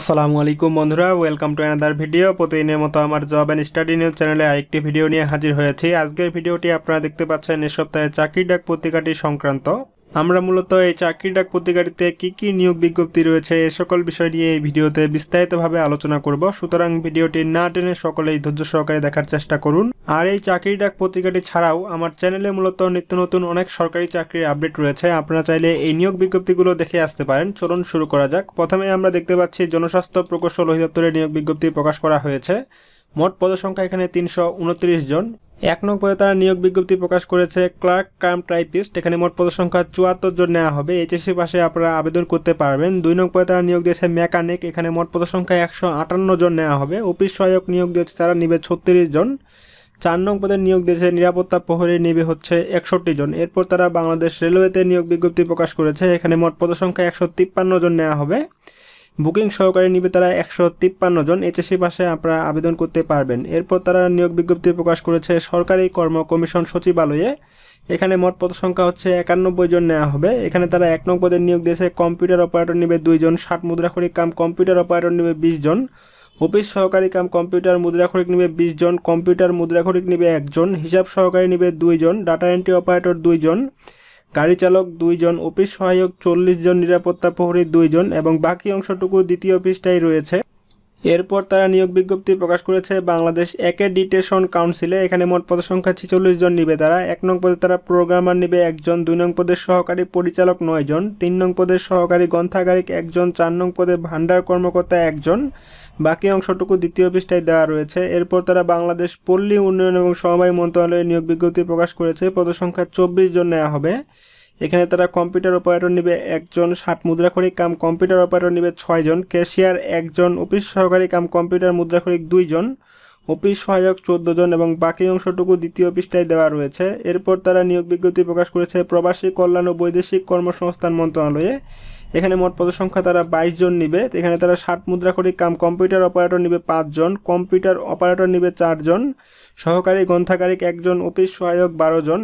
আসসালামু আলাইকুম বন্ধুরা ওয়েলকাম টু অ্যানাদার ভিডিও প্রতিদিনের মতো আমার জব অ্যান্ড স্টাডি নিউজ চ্যানেলে আরেকটি ভিডিও নিয়ে হাজির হয়েছি আজকের ভিডিওটি আপনারা দেখতে পাচ্ছেন এ সপ্তাহে চাকরি ডাক পত্রিকাটি সংক্রান্ত আমরা মূলত এই চাকরি ডাক পত্রিকাটিতে কী কী নিয়োগ বিজ্ঞপ্তি রয়েছে এ সকল বিষয় নিয়ে এই ভিডিওতে বিস্তারিতভাবে আলোচনা করব সুতরাং ভিডিওটি না টেনে সকলেই ধৈর্য সহকারে দেখার চেষ্টা করুন আর এই চাকরির ডাক পত্রিকাটি ছাড়াও আমার চ্যানেলে মূলত নিত্য নতুন অনেক সরকারি চাকরির আপডেট রয়েছে আপনারা চাইলে এই নিয়োগ বিজ্ঞপ্তিগুলো দেখে আসতে পারেন চলুন শুরু করা যাক প্রথমে আমরা দেখতে পাচ্ছি জনস্বাস্থ্য প্রকৌশল অধিদপ্তরের নিয়োগ বিজ্ঞপ্তি প্রকাশ করা হয়েছে মোট পদসংখ্যা এখানে তিনশো জন এক নং পদে তারা নিয়োগ বিজ্ঞপ্তি প্রকাশ করেছে ক্লার্ক কাম টাইপিস্ট এখানে মোট পদের সংখ্যা চুয়াত্তর জন নেওয়া হবে এইচএসসি পাশে আপনারা আবেদন করতে পারবেন দুই নং পদে তারা নিয়োগ দিয়েছে মেকানিক এখানে মোট পদের সংখ্যা একশো আটান্ন জন নেওয়া হবে অফিস সহায়ক নিয়োগ দিয়েছে তারা নিবে ছত্রিশ জন চার নং পদের নিয়োগ দিয়েছে নিরাপত্তা প্রহরী নিবে হচ্ছে একষট্টি জন এরপর তারা বাংলাদেশ রেলওয়েতে নিয়োগ বিজ্ঞপ্তি প্রকাশ করেছে এখানে মোট পদসংখ্যা একশো তিপ্পান্ন জন নেওয়া হবে বুকিং সহকারে নিবে তারা একশো তিপ্পান্ন জন এইচএসি পাশে আপনারা আবেদন করতে পারবেন এরপর তারা নিয়োগ বিজ্ঞপ্তি প্রকাশ করেছে সরকারি কর্ম কমিশন সচিবালয়ে এখানে মোট পদ সংখ্যা হচ্ছে একানব্বই জন নেওয়া হবে এখানে তারা এক নং পদের নিয়োগ দিয়েছে কম্পিউটার অপারেটর নিবে দুইজন ষাট মুদ্রাখড়ি কাম কম্পিউটার অপারেটর নিবে বিশ জন অফিস সহকারী কাম কম্পিউটার মুদ্রাখরিক নিবে বিশ জন কম্পিউটার মুদ্রাখরিক নিবে একজন হিসাব সহকারী নিবে দুইজন ডাটা এন্ট্রি অপারেটর দুইজন গাড়ি চালক দুইজন অফিস সহায়ক চল্লিশ জন নিরাপত্তা প্রহরী দুইজন এবং বাকি অংশটুকু দ্বিতীয় পৃষ্ঠায় রয়েছে এরপর তারা নিয়োগ বিজ্ঞপ্তি প্রকাশ করেছে বাংলাদেশ একে ডিটেশন কাউন্সিলে এখানে মোট পদসংখ্যা ছিচল্লিশ জন নিবে তারা এক নং পদে তারা প্রোগ্রামার নিবে একজন দুই নং পদের সহকারী পরিচালক নয় জন তিন নং পদের সহকারী গ্রন্থাগারিক একজন চার নং পদে ভান্ডার কর্মকর্তা একজন বাকি অংশটুকু দ্বিতীয় পৃষ্ঠায় দেওয়া রয়েছে এরপর তারা বাংলাদেশ পল্লী উন্নয়ন এবং সমবায় মন্ত্রণালয়ে নিয়োগ বিজ্ঞপ্তি প্রকাশ করেছে পদসংখ্যা চব্বিশ জন নেওয়া হবে এখানে তারা কম্পিউটার অপারেটর নেবে একজন ষাট মুদ্রাখরিক কাম কম্পিউটার অপারেটর নেবে ছয়জন ক্যাশিয়ার একজন অফিস সহকারী কাম কম্পিউটার মুদ্রাখরিক দুইজন অফিস সহায়ক চোদ্দ জন এবং বাকি অংশটুকু দ্বিতীয় পৃষ্ঠায় দেওয়া রয়েছে এরপর তারা নিয়োগ বিজ্ঞপ্তি প্রকাশ করেছে প্রবাসী কল্যাণ ও বৈদেশিক কর্মসংস্থান মন্ত্রণালয়ে এখানে মোট পদসংখ্যা তারা বাইশ জন নিবে এখানে তারা ষাট মুদ্রাখরিক কাম কম্পিউটার অপারেটর নিবে পাঁচজন কম্পিউটার অপারেটর নিবে চারজন সহকারী গ্রন্থাগারিক একজন অফিস সহায়ক বারো জন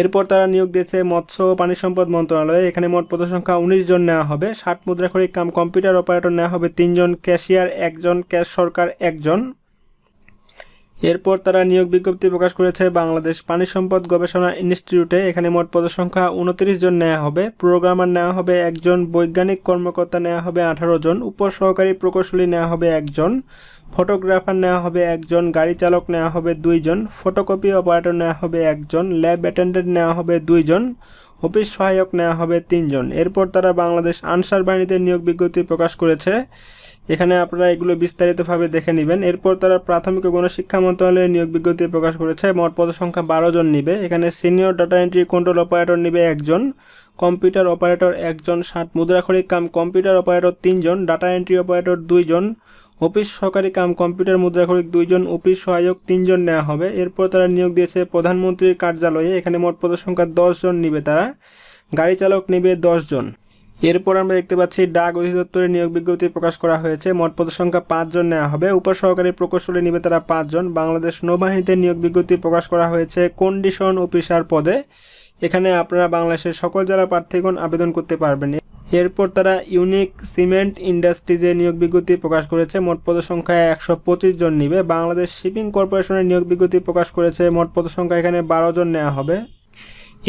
এরপর তারা নিয়োগ দিয়েছে মৎস্য ও পানি সম্পদ মন্ত্রণালয়ে এখানে মোট সংখ্যা উনিশ জন নেওয়া হবে ষাট মুদ্রাখড়ি কাম কম্পিউটার অপারেটর নেওয়া হবে তিনজন ক্যাশিয়ার একজন ক্যাশ সরকার একজন এরপর তারা নিয়োগ বিজ্ঞপ্তি প্রকাশ করেছে বাংলাদেশ পানি সম্পদ গবেষণা ইনস্টিটিউটে এখানে মোট পদসংখ্যা উনত্রিশ জন নেওয়া হবে প্রোগ্রামার নেওয়া হবে একজন বৈজ্ঞানিক কর্মকর্তা নেওয়া হবে আঠারো জন উপসহকারী প্রকৌশলী নেওয়া হবে একজন ফটোগ্রাফার নেওয়া হবে একজন গাড়ি চালক নেওয়া হবে দুইজন ফটোকপি অপারেটর নেওয়া হবে একজন ল্যাব অ্যাটেন্ডেন্ট নেওয়া হবে দুইজন অফিস সহায়ক নেওয়া হবে তিনজন এরপর তারা বাংলাদেশ আনসার বাহিনীতে নিয়োগ বিজ্ঞপ্তি প্রকাশ করেছে এখানে আপনারা এগুলো বিস্তারিতভাবে দেখে নেবেন এরপর তারা প্রাথমিক ও গণশিক্ষা মন্ত্রণালয়ের নিয়োগ বিজ্ঞপ্তি প্রকাশ করেছে মোট পদ সংখ্যা বারো জন নিবে এখানে senior data entry control operator নিবে একজন কম্পিউটার অপারেটর একজন ষাট মুদ্রাক্ষরিক কাম কম্পিউটার অপারেটর তিনজন ডাটা এন্ট্রি অপারেটর দুইজন অফিস সহকারী কাম কম্পিউটার মুদ্রাক্ষরিক দুইজন অফিস সহায়ক তিনজন নেওয়া হবে এরপর তারা নিয়োগ দিয়েছে প্রধানমন্ত্রীর কার্যালয়ে এখানে মোট পদ সংখ্যা দশজন নিবে তারা গাড়ি চালক নিবে দশজন এরপর আমরা দেখতে পাচ্ছি ডাক অধিদপ্তরের নিয়োগ বিজ্ঞপ্তি প্রকাশ করা হয়েছে মোট পদ সংখ্যা পাঁচজন নেওয়া হবে উপসহকারী প্রকৌশলী নিবে তারা পাঁচজন বাংলাদেশ নৌবাহিনীতে নিয়োগ বিজ্ঞপ্তি প্রকাশ করা হয়েছে কন্ডিশন অফিসার পদে এখানে আপনারা বাংলাদেশের সকল জেলা প্রার্থীগণ আবেদন করতে পারবেন এরপর তারা ইউনিক সিমেন্ট ইন্ডাস্ট্রিজে নিয়োগ বিজ্ঞপ্তি প্রকাশ করেছে মোট পদ সংখ্যা একশো পঁচিশ জন নিবে বাংলাদেশ শিপিং কর্পোরেশনের নিয়োগ বিজ্ঞপ্তি প্রকাশ করেছে মোট পদ সংখ্যা এখানে বারো জন নেওয়া হবে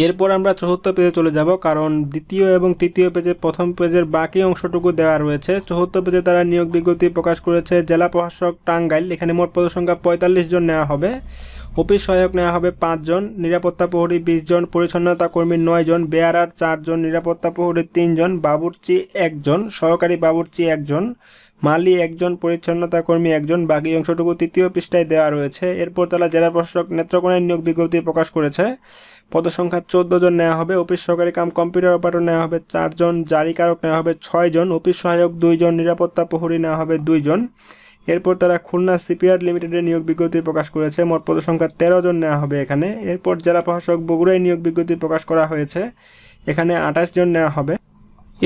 এরপর আমরা চতুর্থ পেজে চলে যাব কারণ দ্বিতীয় এবং তৃতীয় পেজে প্রথম পেজের বাকি অংশটুকু দেওয়া রয়েছে চতুর্থ পেজে তারা নিয়োগ বিজ্ঞপ্তি প্রকাশ করেছে জেলা প্রশাসক টাঙ্গাইল এখানে মোট পদ সংখ্যা পঁয়তাল্লিশ জন নেওয়া হবে অফিস সহায়ক নেওয়া হবে পাঁচজন নিরাপত্তা প্রহরী বিশ জন পরিচ্ছন্নতা কর্মী নয় জন বেয়ারার চারজন নিরাপত্তা প্রহরী তিনজন বাবুর্চি একজন সহকারী বাবুর্চি একজন মালি একজন পরিচ্ছন্নতা কর্মী একজন বাকি অংশটুকু তৃতীয় পৃষ্ঠায় দেওয়া রয়েছে এরপর তারা জেলা প্রশাসক নেত্রকোণের নিয়োগ বিজ্ঞপ্তি প্রকাশ করেছে পদসংখ্যা চোদ্দ জন নেওয়া হবে অফিস সহকারী কাম কম্পিউটার অপারেটর নেওয়া হবে চারজন জারিকারক নেওয়া হবে ছয়জন অফিস সহায়ক দুইজন নিরাপত্তা প্রহরী নেওয়া হবে দুইজন এরপর তারা খুলনা সিপিয়ার্ড লিমিটেডের নিয়োগ বিজ্ঞপ্তি প্রকাশ করেছে মোট পদসংখ্যা তেরো জন নেওয়া হবে এখানে এরপর জেলা প্রশাসক বগুড়ায় নিয়োগ বিজ্ঞপ্তি প্রকাশ করা হয়েছে এখানে আঠাশ জন নেওয়া হবে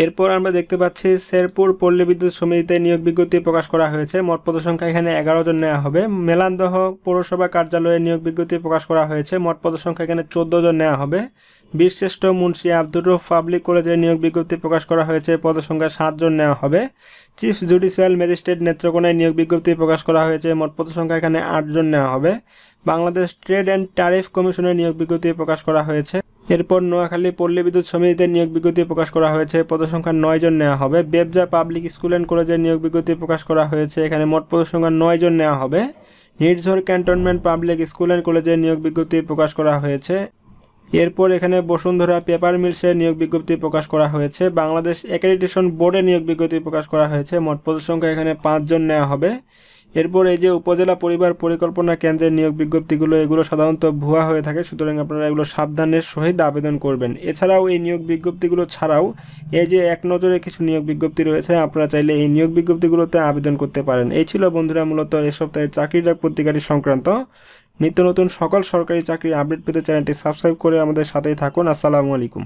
এরপর আমরা দেখতে পাচ্ছি শেরপুর পল্লী বিদ্যুৎ সমিতিতে নিয়োগ বিজ্ঞপ্তি প্রকাশ করা হয়েছে মোট পদসংখ্যা এখানে এগারো জন নেওয়া হবে মেলান্দহ পৌরসভা কার্যালয়ে নিয়োগ বিজ্ঞপ্তি প্রকাশ করা হয়েছে মোট পদসংখ্যা এখানে চোদ্দ জন নেওয়া হবে বীরশ্রেষ্ঠ মুন্সি আব্দুর রফ পাবলিক কলেজের নিয়োগ বিজ্ঞপ্তি প্রকাশ করা হয়েছে পদসংখ্যা সাতজন নেওয়া হবে চিফ জুডিশিয়াল ম্যাজিস্ট্রেট নেত্রকোনায় নিয়োগ বিজ্ঞপ্তি প্রকাশ করা হয়েছে মোট পদসংখ্যা এখানে আটজন নেওয়া হবে বাংলাদেশ ট্রেড অ্যান্ড ট্যারিফ কমিশনের নিয়োগ বিজ্ঞপ্তি প্রকাশ করা হয়েছে এরপর নোয়াখালী পল্লী বিদ্যুৎ সমিতিতে নিয়োগ বিজ্ঞপ্তি প্রকাশ করা হয়েছে পদসংখ্যা নয় জন নেওয়া হবে বেবজা পাবলিক স্কুল অ্যান্ড কলেজের নিয়োগ বিজ্ঞপ্তি প্রকাশ করা হয়েছে এখানে মোট পদসংখ্যা নয় জন নেওয়া হবে Nirjhor cantonment public school and কলেজের নিয়োগ বিজ্ঞপ্তি প্রকাশ করা হয়েছে এরপর এখানে বসুন্ধরা পেপার মিলসের নিয়োগ বিজ্ঞপ্তি প্রকাশ করা হয়েছে বাংলাদেশ অ্যাক্রেডিটেশন বোর্ডে নিয়োগ বিজ্ঞপ্তি প্রকাশ করা হয়েছে মোট সংখ্যা এখানে পাঁচজন নেওয়া হবে এরপর এই যে উপজেলা পরিবার পরিকল্পনা কেন্দ্রের নিয়োগ বিজ্ঞপ্তিগুলো এগুলো সাধারণত ভুয়া হয়ে থাকে সুতরাং আপনারা এগুলো সাবধানের সহিত আবেদন করবেন এছাড়াও এই নিয়োগ বিজ্ঞপ্তিগুলো ছাড়াও এই যে এক নজরে কিছু নিয়োগ বিজ্ঞপ্তি রয়েছে আপনারা চাইলে এই নিয়োগ বিজ্ঞপ্তিগুলোতে আবেদন করতে পারেন এই ছিল বন্ধুরা মূলত এ সপ্তাহে চাকরির পত্রিকাটি সংক্রান্ত নিত্য নতুন সকল সরকারি চাকরির আপডেট পেতে চ্যানেলটি সাবস্ক্রাইব করে আমাদের সাথেই থাকুন আসসালামু আলাইকুম